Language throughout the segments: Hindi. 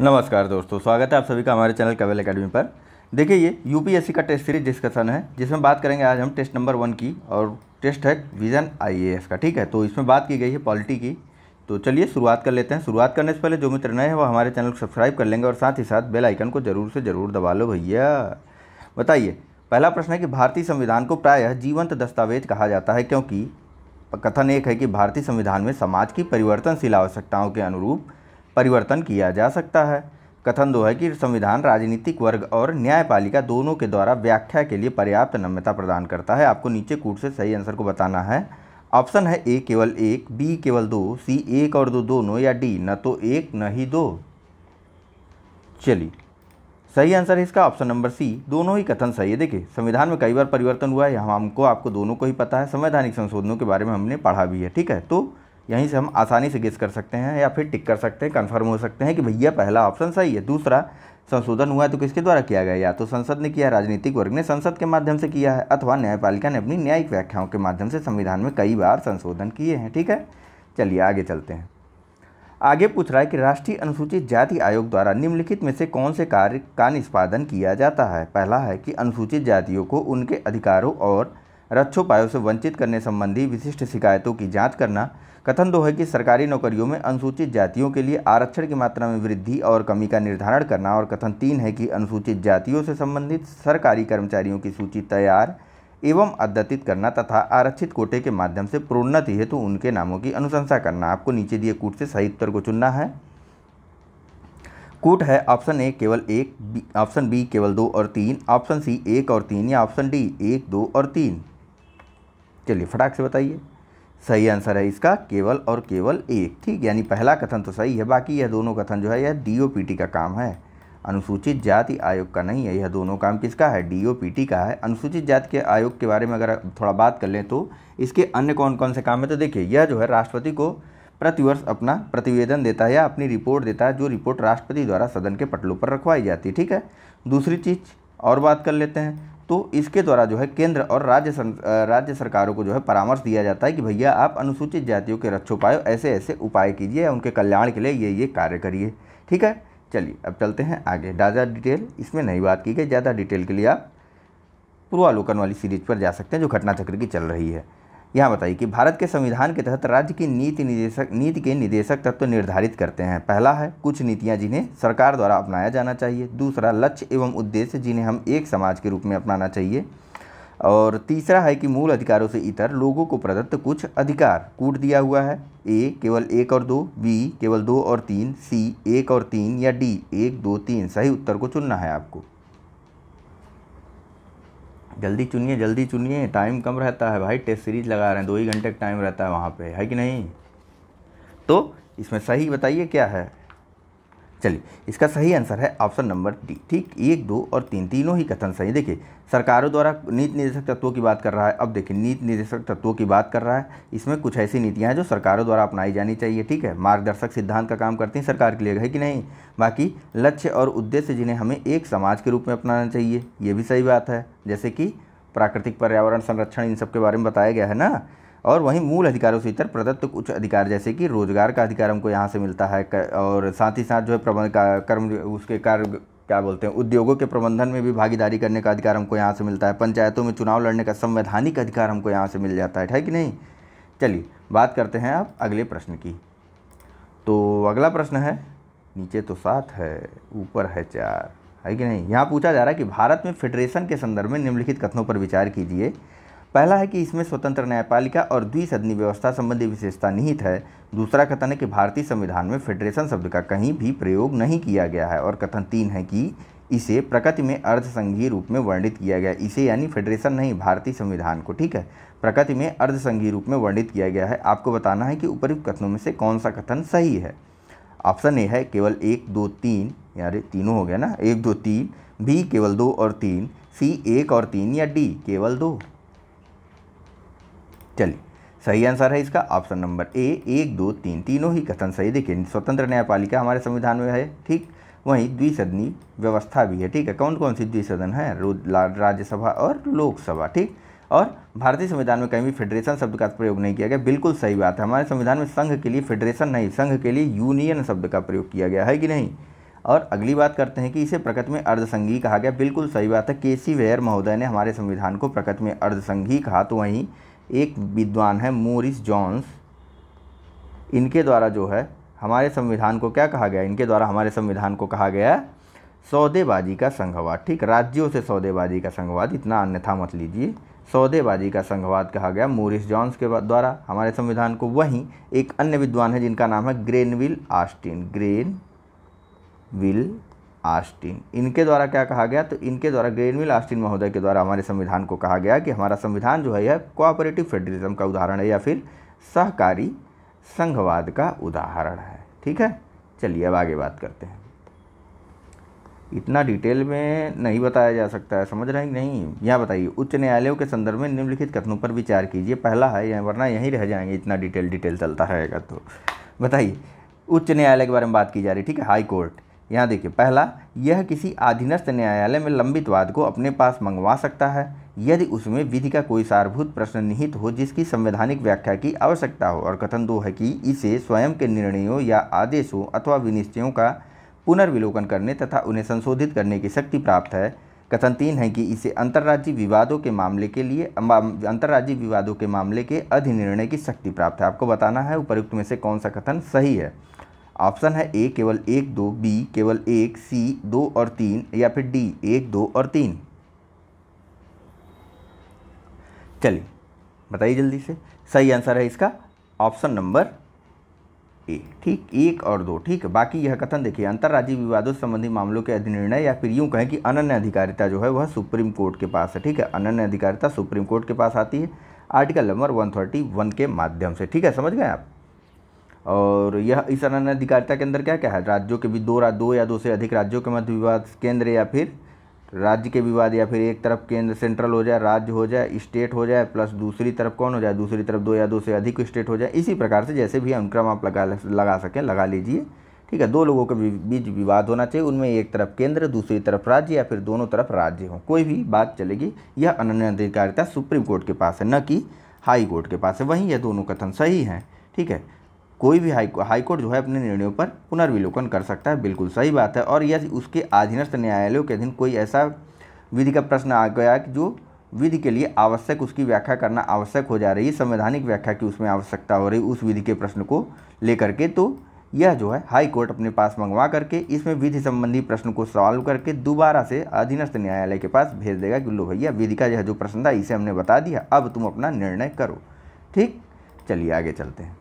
नमस्कार दोस्तों स्वागत है आप सभी का हमारे चैनल कवेल एकेडमी पर देखिए ये यूपीएससी का टेस्ट सीरीज डिस्कशन है जिसमें बात करेंगे आज हम टेस्ट नंबर वन की और टेस्ट है विजन आईएएस का ठीक है तो इसमें बात की गई है पॉलिटी की तो चलिए शुरुआत कर लेते हैं शुरुआत करने से पहले जो मित्र नए हैं वो हमारे चैनल को सब्सक्राइब कर लेंगे और साथ ही साथ बेल आइकन को जरूर से ज़रूर दबा लो भैया बताइए पहला प्रश्न है कि भारतीय संविधान को प्रायः जीवंत दस्तावेज कहा जाता है क्योंकि कथन एक है कि भारतीय संविधान में समाज की परिवर्तनशील आवश्यकताओं के अनुरूप परिवर्तन किया जा सकता है कथन दो है कि संविधान राजनीतिक वर्ग और न्यायपालिका दोनों के द्वारा व्याख्या के लिए पर्याप्त नम्यता प्रदान करता है आपको नीचे कूट से सही आंसर को बताना है ऑप्शन है ए केवल एक बी केवल दो सी एक और दो दोनों या डी न तो एक न ही दो चलिए सही आंसर है इसका ऑप्शन नंबर सी दोनों ही कथन सही है देखिए संविधान में कई बार परिवर्तन हुआ है हम हमको आपको दोनों को ही पता है संवैधानिक संशोधनों के बारे में हमने पढ़ा भी है ठीक है तो यहीं से हम आसानी से गेस कर सकते हैं या फिर टिक कर सकते हैं कंफर्म हो सकते हैं कि भैया पहला ऑप्शन सही है दूसरा संशोधन हुआ है तो किसके द्वारा किया गया या तो संसद ने किया राजनीतिक वर्ग ने संसद के माध्यम से किया है अथवा न्यायपालिका ने अपनी न्यायिक व्याख्याओं के माध्यम से संविधान में कई बार संशोधन किए हैं ठीक है चलिए आगे चलते हैं आगे पूछ रहा है कि राष्ट्रीय अनुसूचित जाति आयोग द्वारा निम्नलिखित में से कौन से कार्य का निष्पादन किया जाता है पहला है कि अनुसूचित जातियों को उनके अधिकारों और रक्षोपायों से वंचित करने संबंधी विशिष्ट शिकायतों की जांच करना कथन दो तो है कि सरकारी नौकरियों में अनुसूचित जातियों के लिए आरक्षण की मात्रा में वृद्धि और कमी का निर्धारण करना और कथन तीन है कि अनुसूचित जातियों से संबंधित सरकारी कर्मचारियों की सूची तैयार एवं अद्यतित करना तथा आरक्षित कोटे के माध्यम से प्रोन्नति हेतु उनके नामों की अनुशंसा करना आपको नीचे दिए कूट से सही उत्तर को चुनना है कूट है ऑप्शन ए केवल एक ऑप्शन बी केवल दो और तीन ऑप्शन सी एक और तीन या ऑप्शन डी एक दो और तीन चलिए फटाक से बताइए सही आंसर है इसका केवल और केवल एक ठीक यानी पहला कथन तो सही है बाकी यह दोनों कथन जो है यह डीओपीटी का काम है अनुसूचित जाति आयोग का नहीं है यह दोनों काम किसका है डीओपीटी का है अनुसूचित जाति के आयोग के बारे में अगर थोड़ा बात कर लें तो इसके अन्य कौन कौन से काम है तो देखिए यह जो है राष्ट्रपति को प्रतिवर्ष अपना प्रतिवेदन देता है या अपनी रिपोर्ट देता है जो रिपोर्ट राष्ट्रपति द्वारा सदन के पटलों पर रखवाई जाती है ठीक है दूसरी चीज़ और बात कर लेते हैं तो इसके द्वारा जो है केंद्र और राज्य राज्य सरकारों को जो है परामर्श दिया जाता है कि भैया आप अनुसूचित जातियों के उपाय ऐसे ऐसे उपाय कीजिए उनके कल्याण के लिए ये ये कार्य करिए ठीक है चलिए अब चलते हैं आगे ज़्यादा डिटेल इसमें नहीं बात की गई ज़्यादा डिटेल के लिए आप पूर्वालोकन वाली सीरीज पर जा सकते हैं जो घटना चक्र की चल रही है यहाँ बताइए कि भारत के संविधान के तहत राज्य की नीति निदेशक नीति के निदेशक तत्व तो निर्धारित करते हैं पहला है कुछ नीतियाँ जिन्हें सरकार द्वारा अपनाया जाना चाहिए दूसरा लक्ष्य एवं उद्देश्य जिन्हें हम एक समाज के रूप में अपनाना चाहिए और तीसरा है कि मूल अधिकारों से इतर लोगों को प्रदत्त कुछ अधिकार कूट दिया हुआ है ए केवल एक और दो बी केवल दो और तीन सी एक और तीन या डी एक दो तीन सही उत्तर को चुनना है आपको जल्दी चुनिए जल्दी चुनिए टाइम कम रहता है भाई टेस्ट सीरीज लगा रहे हैं दो ही घंटे का टाइम रहता है वहाँ पे है कि नहीं तो इसमें सही बताइए क्या है चलिए इसका सही आंसर है ऑप्शन नंबर डी ठीक एक दो और तीन तीनों ही कथन सही देखिए सरकारों द्वारा नीति निर्देशक तत्वों की बात कर रहा है अब देखिए नीति निर्देशक तत्वों की बात कर रहा है इसमें कुछ ऐसी नीतियाँ हैं जो सरकारों द्वारा अपनाई जानी चाहिए ठीक है मार्गदर्शक सिद्धांत का काम करती हैं सरकार के लिए है कि नहीं बाकी लक्ष्य और उद्देश्य जिन्हें हमें एक समाज के रूप में अपनाना चाहिए ये भी सही बात है जैसे कि प्राकृतिक पर्यावरण संरक्षण इन सब के बारे में बताया गया है ना और वहीं मूल अधिकारों से इतर प्रदत्त कुछ अधिकार जैसे कि रोजगार का अधिकार हमको यहाँ से मिलता है और साथ ही साथ जो है प्रबंध कर्म उसके कार्य क्या बोलते हैं उद्योगों के प्रबंधन में भी भागीदारी करने का अधिकार हमको यहाँ से मिलता है पंचायतों में चुनाव लड़ने का संवैधानिक अधिकार हमको यहाँ से मिल जाता है है कि नहीं चलिए बात करते हैं आप अगले प्रश्न की तो अगला प्रश्न है नीचे तो सात है ऊपर है चार है कि नहीं यहाँ पूछा जा रहा है कि भारत में फेडरेशन के संदर्भ में निम्नलिखित कथनों पर विचार कीजिए पहला है कि इसमें स्वतंत्र न्यायपालिका और द्विसदनी व्यवस्था संबंधी विशेषता निहित है दूसरा कथन है कि भारतीय संविधान में फेडरेशन शब्द का कहीं भी प्रयोग नहीं किया गया है और कथन तीन है कि इसे प्रकृति में अर्धसंघीय रूप में वर्णित किया गया इसे यानी फेडरेशन नहीं भारतीय संविधान को ठीक है प्रकृति में अर्धसंघीय रूप में वर्णित किया गया है आपको बताना है कि उपरुक्त कथनों में से कौन सा कथन सही है ऑप्शन ए है केवल एक दो तीन यार तीनों हो गया ना एक दो तीन बी केवल दो और तीन सी एक और तीन या डी केवल दो चलिए सही आंसर है इसका ऑप्शन नंबर ए एक दो तीन तीनों ही कथन सही देखिए स्वतंत्र न्यायपालिका हमारे संविधान में है ठीक वहीं द्विसदनी व्यवस्था भी है ठीक है कौन कौन सी द्विसदन है राज्यसभा और लोकसभा ठीक और भारतीय संविधान में कहीं भी फेडरेशन शब्द का प्रयोग नहीं किया गया बिल्कुल सही बात है हमारे संविधान में संघ के लिए फेडरेशन नहीं संघ के लिए यूनियन शब्द का प्रयोग किया गया है कि नहीं और अगली बात करते हैं कि इसे प्रकृत में अर्धसंघी कहा गया बिल्कुल सही बात है के सी वेयर महोदय ने हमारे संविधान को प्रकृत में अर्धसंघी कहा तो वहीं एक विद्वान है मोरिस जॉन्स इनके द्वारा जो है हमारे संविधान को क्या कहा गया इनके द्वारा हमारे संविधान को कहा गया सौदेबाजी का संघवाद ठीक राज्यों से सौदेबाजी का संघवाद इतना अन्यथा मत लीजिए सौदेबाजी का संघवाद कहा गया मोरिस जॉन्स के द्वारा हमारे संविधान को वहीं एक अन्य विद्वान है जिनका नाम है Granville Austin Granville Austin इनके द्वारा क्या कहा गया तो इनके द्वारा ग्रेनविल आस्टिन महोदय के द्वारा हमारे संविधान को कहा गया कि हमारा संविधान जो है यह कोऑपरेटिव फेडरलिज्म का उदाहरण है या फिर सहकारी संघवाद का उदाहरण है ठीक है चलिए अब आगे बात करते हैं इतना डिटेल में नहीं बताया जा सकता है समझ रहे हैं नहीं यहाँ बताइए उच्च न्यायालयों के संदर्भ में निम्नलिखित कथनों पर विचार कीजिए पहला है यहाँ वरना यहीं रह जाएंगे इतना डिटेल डिटेल चलता रहेगा तो बताइए उच्च न्यायालय के बारे में बात की जा रही है ठीक है हाई कोर्ट यहाँ देखिए पहला यह किसी अधीनस्थ न्यायालय में लंबित वाद को अपने पास मंगवा सकता है यदि उसमें विधि का कोई सारभूत प्रश्न निहित हो जिसकी संवैधानिक व्याख्या की आवश्यकता हो और कथन दो है कि इसे स्वयं के निर्णयों या आदेशों अथवा विनिश्चयों का पुनर्विलोकन करने तथा उन्हें संशोधित करने की शक्ति प्राप्त है कथन तीन है कि इसे अंतर्राज्यीय विवादों के मामले के लिए अंतर्राज्यीय विवादों के मामले के अधिनिर्णय की शक्ति प्राप्त है आपको बताना है उपरुक्त में से कौन सा कथन सही है ऑप्शन है ए केवल एक दो बी केवल एक सी दो और तीन या फिर डी एक दो और तीन चलिए बताइए जल्दी से सही आंसर है इसका ऑप्शन नंबर ए ठीक एक और दो ठीक बाकी यह कथन देखिए अंतर्राज्यीय विवादों संबंधी मामलों के अधिनिर्णय या फिर यूँ कहें कि अनन्य अधिकारिता जो है वह सुप्रीम कोर्ट के पास है ठीक है अनन्य अधिकारिता सुप्रीम कोर्ट के पास आती है आर्टिकल नंबर 131 के माध्यम से ठीक है समझ गए आप और यह इस अनन्याधिकारिता के अंदर क्या क्या है राज्यों के भी दो राज्य दो या दो से अधिक राज्यों के मध्य विवाद केंद्र या फिर राज्य के विवाद या फिर एक तरफ केंद्र सेंट्रल हो जाए राज्य हो जाए स्टेट हो जाए प्लस दूसरी तरफ कौन हो जाए दूसरी तरफ दो या दो से अधिक स्टेट हो जाए इसी प्रकार से जैसे भी अनुक्रम आप लगा लगा सकें लगा लीजिए ठीक है दो लोगों के बीच विवाद होना चाहिए उनमें एक तरफ केंद्र दूसरी तरफ राज्य या फिर दोनों तरफ राज्य हो कोई भी बात चलेगी यह अनन्याधिकारिता सुप्रीम कोर्ट के पास है न कि हाई कोर्ट के पास है वहीं यह दोनों कथन सही हैं ठीक है कोई भी हाई हाईकोर्ट जो है अपने निर्णयों पर पुनर्विलोकन कर सकता है बिल्कुल सही बात है और यदि उसके अधीनस्थ न्यायालयों के अधीन कोई ऐसा विधि का प्रश्न आ गया कि जो विधि के लिए आवश्यक उसकी व्याख्या करना आवश्यक हो जा रही है संवैधानिक व्याख्या की उसमें आवश्यकता हो रही उस विधि के प्रश्न को लेकर के तो यह जो है हाई कोर्ट अपने पास मंगवा करके इसमें विधि संबंधी प्रश्न को सॉल्व करके दोबारा से अधीनस्थ न्यायालय के पास भेज देगा कि लो भैया विधि का यह जो प्रश्न था इसे हमने बता दिया अब तुम अपना निर्णय करो ठीक चलिए आगे चलते हैं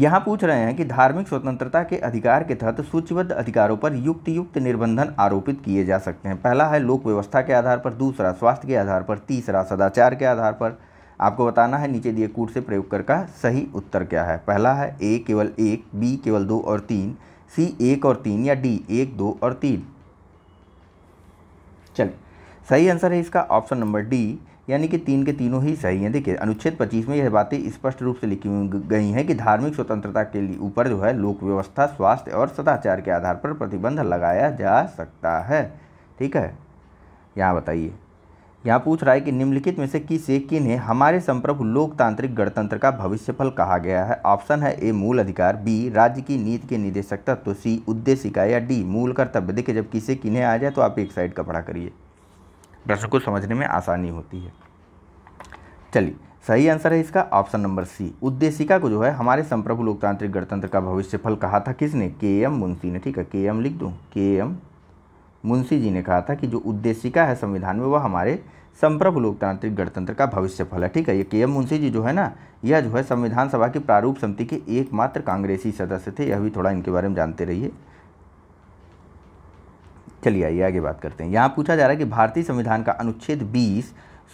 यहाँ पूछ रहे हैं कि धार्मिक स्वतंत्रता के अधिकार के तहत सूचीबद्ध अधिकारों पर युक्त युक्त निर्बंधन आरोपित किए जा सकते हैं पहला है लोक व्यवस्था के आधार पर दूसरा स्वास्थ्य के आधार पर तीसरा सदाचार के आधार पर आपको बताना है नीचे दिए कूट से प्रयोग कर का सही उत्तर क्या है पहला है ए केवल एक बी केवल दो और तीन सी एक और तीन या डी एक दो और तीन चलिए सही आंसर है इसका ऑप्शन नंबर डी यानी कि तीन के तीनों ही सही हैं देखिए अनुच्छेद 25 में यह बातें स्पष्ट रूप से लिखी गई हैं कि धार्मिक स्वतंत्रता के लिए ऊपर जो है लोक व्यवस्था स्वास्थ्य और सदाचार के आधार पर प्रतिबंध लगाया जा सकता है ठीक है यहाँ बताइए यहाँ पूछ रहा है कि निम्नलिखित में से किस एक किन्हें हमारे संप्रभु लोकतांत्रिक गणतंत्र का भविष्यफल कहा गया है ऑप्शन है ए मूल अधिकार बी राज्य की नीति के निदेशक तत्व तो सी उद्देशिका या डी मूल कर्तव्य देखिए जब किसे किन्हें आ जाए तो आप एक साइड का पढ़ा करिए प्रश्न को समझने में आसानी होती है चलिए सही आंसर है इसका ऑप्शन नंबर सी उद्देशिका को जो है हमारे संप्रभु लोकतांत्रिक गणतंत्र का भविष्य फल कहा था किसने के एम मुंशी ने ठीक है के एम लिख दूँ के एम मुंशी जी ने कहा था कि जो उद्देशिका है संविधान में वह हमारे संप्रभु लोकतांत्रिक गणतंत्र का भविष्य फल है ठीक है ये के एम मुंशी जी जो है ना यह जो है संविधान सभा की प्रारूप समिति के एकमात्र कांग्रेसी सदस्य थे यह भी थोड़ा इनके बारे में जानते रहिए चलिए आइए आगे बात करते हैं यहाँ पूछा जा रहा है कि भारतीय संविधान का अनुच्छेद 20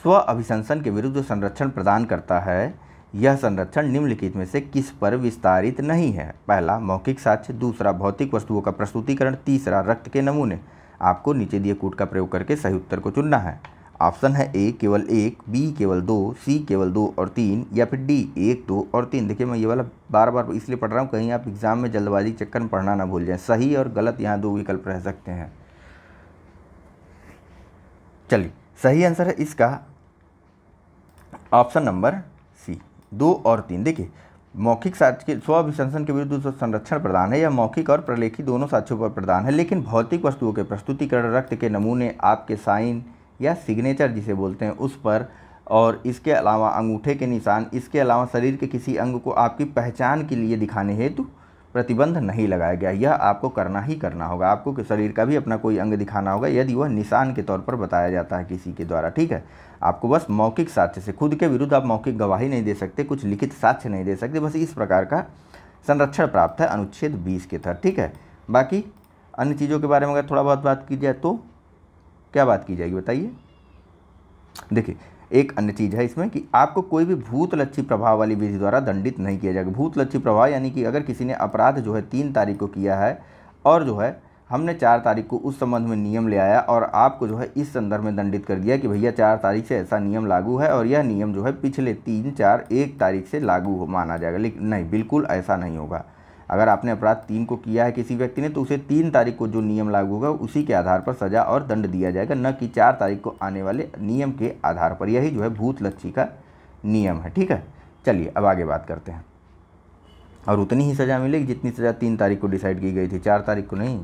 स्व अभिशंसन के विरुद्ध जो संरक्षण प्रदान करता है यह संरक्षण निम्नलिखित में से किस पर विस्तारित नहीं है पहला मौखिक साक्ष्य दूसरा भौतिक वस्तुओं का प्रस्तुतिकरण तीसरा रक्त के नमूने आपको नीचे दिए कूट का प्रयोग करके सही उत्तर को चुनना है ऑप्शन है ए केवल एक बी केवल दो सी केवल दो और तीन या फिर डी एक दो और तीन देखिए मैं ये वाला बार बार इसलिए पढ़ रहा हूँ कहीं आप एग्ज़ाम में जल्दबाजी चक्कर में पढ़ना ना भूल जाएँ सही और गलत यहाँ दो विकल्प रह सकते हैं चलिए सही आंसर है इसका ऑप्शन नंबर सी दो और तीन देखिए मौखिक साक्ष के स्व अभिशंसन के विरुद्ध संरक्षण प्रदान है या मौखिक और प्रलेखी दोनों साक्ष्यों पर प्रदान है लेकिन भौतिक वस्तुओं के प्रस्तुतिकरण रक्त के नमूने आपके साइन या सिग्नेचर जिसे बोलते हैं उस पर और इसके अलावा अंगूठे के निशान इसके अलावा शरीर के किसी अंग को आपकी पहचान के लिए दिखाने हेतु प्रतिबंध नहीं लगाया गया यह आपको करना ही करना होगा आपको शरीर का भी अपना कोई अंग दिखाना होगा यदि वह निशान के तौर पर बताया जाता है किसी के द्वारा ठीक है आपको बस मौखिक साक्ष्य से खुद के विरुद्ध आप मौखिक गवाही नहीं दे सकते कुछ लिखित साक्ष्य नहीं दे सकते बस इस प्रकार का संरक्षण प्राप्त है अनुच्छेद बीस के तहत ठीक है बाकी अन्य चीज़ों के बारे में अगर थोड़ा बहुत बात की जाए तो क्या बात की जाएगी बताइए देखिए एक अन्य चीज़ है इसमें कि आपको कोई भी भूत लच्छी प्रभाव वाली विधि द्वारा दंडित नहीं किया जाएगा भूत लच्छी प्रभाव यानी कि अगर किसी ने अपराध जो है तीन तारीख को किया है और जो है हमने चार तारीख को उस संबंध में नियम ले आया और आपको जो है इस संदर्भ में दंडित कर दिया कि भैया चार तारीख से ऐसा नियम लागू है और यह नियम जो है पिछले तीन चार एक तारीख से लागू माना जाएगा लेकिन नहीं बिल्कुल ऐसा नहीं होगा अगर आपने अपराध तीन को किया है किसी व्यक्ति ने तो उसे तीन तारीख को जो नियम लागू होगा उसी के आधार पर सजा और दंड दिया जाएगा न कि चार तारीख को आने वाले नियम के आधार पर यही जो है भूत लच्छी का नियम है ठीक है चलिए अब आगे बात करते हैं और उतनी ही सज़ा मिलेगी जितनी सज़ा तीन तारीख को डिसाइड की गई थी चार तारीख को नहीं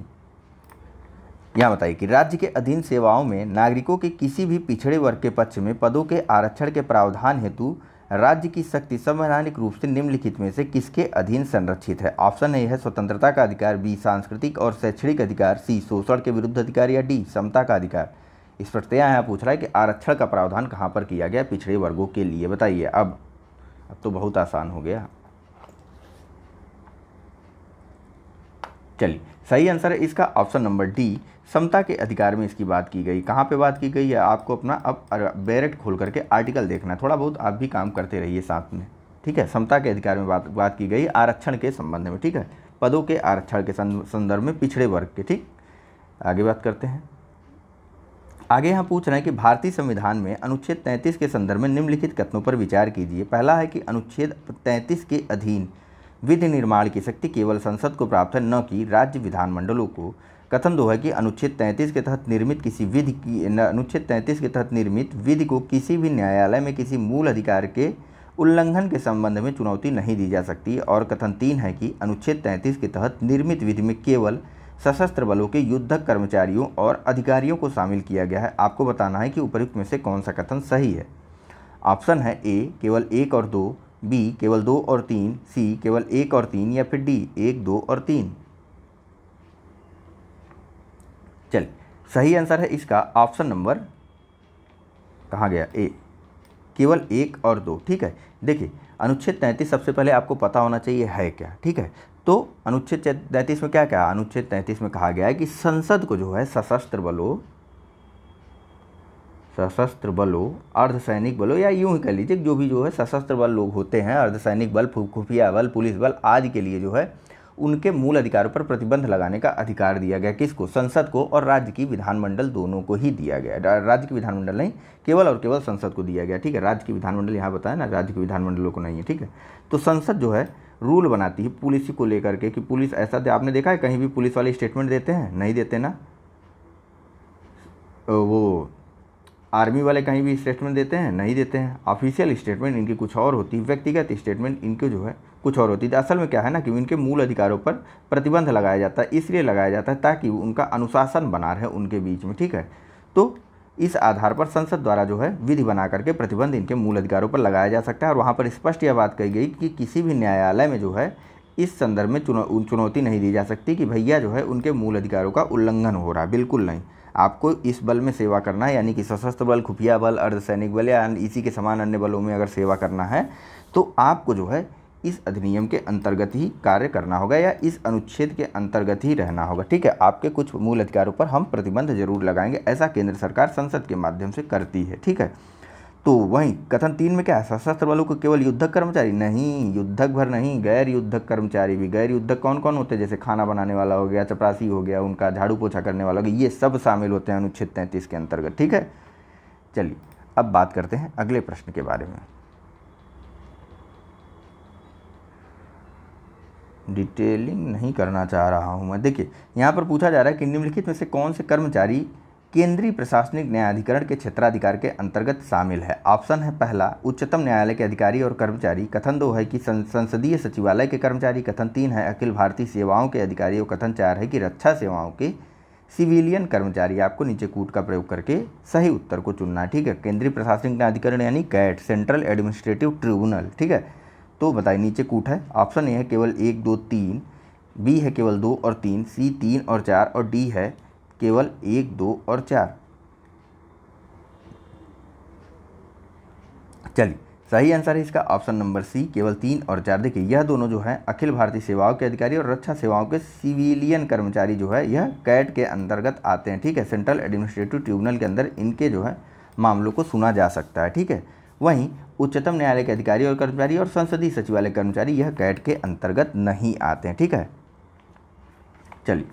यहाँ बताइए कि राज्य के अधीन सेवाओं में नागरिकों के किसी भी पिछड़े वर्ग के पक्ष में पदों के आरक्षण के प्रावधान हेतु राज्य की शक्ति संवैधानिक रूप से निम्नलिखित में से किसके अधीन संरक्षित है ऑप्शन ए है स्वतंत्रता का अधिकार बी सांस्कृतिक और शैक्षणिक अधिकार सी शोषण के विरुद्ध अधिकार या डी समता का अधिकार इस प्रश्न यहाँ पूछ रहा है कि आरक्षण का प्रावधान कहाँ पर किया गया पिछड़े वर्गों के लिए बताइए अब अब तो बहुत आसान हो गया चलिए सही आंसर है इसका ऑप्शन नंबर डी समता के अधिकार में इसकी बात की गई कहाँ पे बात की गई है आपको अपना अब बैरेट खोल करके आर्टिकल देखना है थोड़ा बहुत आप भी काम करते रहिए साथ में ठीक है समता के अधिकार में बात बात की गई आरक्षण के संबंध में ठीक है पदों के आरक्षण के संदर्भ में पिछड़े वर्ग के ठीक आगे बात करते हैं आगे यहाँ पूछ रहे हैं कि भारतीय संविधान में अनुच्छेद 33 के संदर्भ में निम्नलिखित कथनों पर विचार कीजिए पहला है कि अनुच्छेद 33 के अधीन विधि निर्माण की शक्ति केवल संसद को प्राप्त है न कि राज्य विधानमंडलों को कथन दो है कि अनुच्छेद 33 के तहत निर्मित किसी विधि की अनुच्छेद 33 के तहत निर्मित विधि को किसी भी न्यायालय में किसी मूल अधिकार के उल्लंघन के संबंध में चुनौती नहीं दी जा सकती और कथन तीन है कि अनुच्छेद 33 के तहत निर्मित विधि में केवल सशस्त्र बलों के युद्धक कर्मचारियों और अधिकारियों को शामिल किया गया है आपको बताना है कि उपयुक्त में से कौन सा कथन सही है ऑप्शन है ए केवल एक और दो बी केवल दो और तीन सी केवल एक और तीन या फिर डी एक दो और तीन चल सही आंसर है इसका ऑप्शन नंबर कहाँ गया ए केवल एक और दो ठीक है देखिए अनुच्छेद तैंतीस सबसे पहले आपको पता होना चाहिए है क्या ठीक है तो अनुच्छेद तैंतीस में क्या क्या अनुच्छेद तैंतीस में कहा गया है कि संसद को जो है सशस्त्र बलों सशस्त्र बलों अर्धसैनिक बलों या यूं ही कह लीजिए जो भी जो है सशस्त्र बल लोग होते हैं अर्धसैनिक बल खुफिया बल पुलिस बल आदि के लिए जो है उनके मूल अधिकारों पर प्रतिबंध लगाने का अधिकार दिया गया किसको संसद को और राज्य की विधानमंडल दोनों को ही दिया गया राज्य की विधानमंडल नहीं केवल और केवल संसद को दिया गया ठीक है राज्य की विधानमंडल यहाँ बताया ना राज्य की विधानमंडलों को नहीं है ठीक है तो संसद जो है रूल बनाती है पुलिस को लेकर के कि पुलिस ऐसा दे, आपने देखा है कहीं भी पुलिस वाले स्टेटमेंट देते हैं नहीं देते ना वो आर्मी वाले कहीं भी स्टेटमेंट देते हैं नहीं देते हैं ऑफिशियल स्टेटमेंट इनकी कुछ और होती है व्यक्तिगत स्टेटमेंट इनके जो है कुछ और होती है तो असल में क्या है ना कि इनके मूल अधिकारों पर प्रतिबंध लगाया जाता है इसलिए लगाया जाता है ताकि उनका अनुशासन बना रहे उनके बीच में ठीक है तो इस आधार पर संसद द्वारा जो है विधि बना करके प्रतिबंध इनके मूल अधिकारों पर लगाया जा सकता है और वहाँ पर स्पष्ट यह बात कही गई कि किसी भी न्यायालय में जो है इस संदर्भ में चुनौती नहीं दी जा सकती कि भैया जो है उनके मूल अधिकारों का उल्लंघन हो रहा बिल्कुल नहीं आपको इस बल में सेवा करना है यानी कि सशस्त्र बल खुफिया बल अर्धसैनिक बल या इसी के समान अन्य बलों में अगर सेवा करना है तो आपको जो है इस अधिनियम के अंतर्गत ही कार्य करना होगा या इस अनुच्छेद के अंतर्गत ही रहना होगा ठीक है आपके कुछ मूल अधिकारों पर हम प्रतिबंध जरूर लगाएंगे ऐसा केंद्र सरकार संसद के माध्यम से करती है ठीक है तो वहीं कथन तीन में क्या है सशस्त्र बलों को केवल युद्धक कर्मचारी नहीं युद्धक भर नहीं गैर युद्धक कर्मचारी भी गैर युद्धक कौन कौन होते हैं जैसे खाना बनाने वाला हो गया चपरासी हो गया उनका झाड़ू पोछा करने वाला हो गया ये सब शामिल होते हैं अनुच्छेद तैंतीस के अंतर्गत ठीक है चलिए अब बात करते हैं अगले प्रश्न के बारे में डिटेलिंग नहीं करना चाह रहा हूँ मैं देखिए यहाँ पर पूछा जा रहा है कि निम्नलिखित में से कौन से कर्मचारी केंद्रीय प्रशासनिक न्यायाधिकरण के क्षेत्राधिकार के अंतर्गत शामिल है ऑप्शन है पहला उच्चतम न्यायालय के अधिकारी और कर्मचारी कथन दो है कि संसदीय सचिवालय के कर्मचारी कथन तीन है अखिल भारतीय सेवाओं के अधिकारी और कथन चार है कि रक्षा सेवाओं के सिविलियन कर्मचारी आपको नीचे कूट का प्रयोग करके सही उत्तर को चुनना है ठीक है केंद्रीय प्रशासनिक न्यायाधिकरण यानी कैट सेंट्रल एडमिनिस्ट्रेटिव ट्रिब्यूनल ठीक है तो बताइए नीचे कूट है ऑप्शन ए है केवल एक दो तीन बी है केवल दो और तीन सी तीन और चार और डी है केवल एक दो और चार चलिए सही आंसर है इसका ऑप्शन नंबर सी केवल तीन और चार देखिए यह दोनों जो है अखिल भारतीय सेवाओं के अधिकारी और रक्षा सेवाओं के सिविलियन कर्मचारी जो है यह कैट के अंतर्गत आते हैं ठीक है सेंट्रल एडमिनिस्ट्रेटिव ट्रिब्यूनल के अंदर इनके जो है मामलों को सुना जा सकता है ठीक है वहीं उच्चतम न्यायालय के अधिकारी और कर्मचारी और संसदीय सचिवालय कर्मचारी यह कैट के अंतर्गत नहीं आते हैं ठीक है चलिए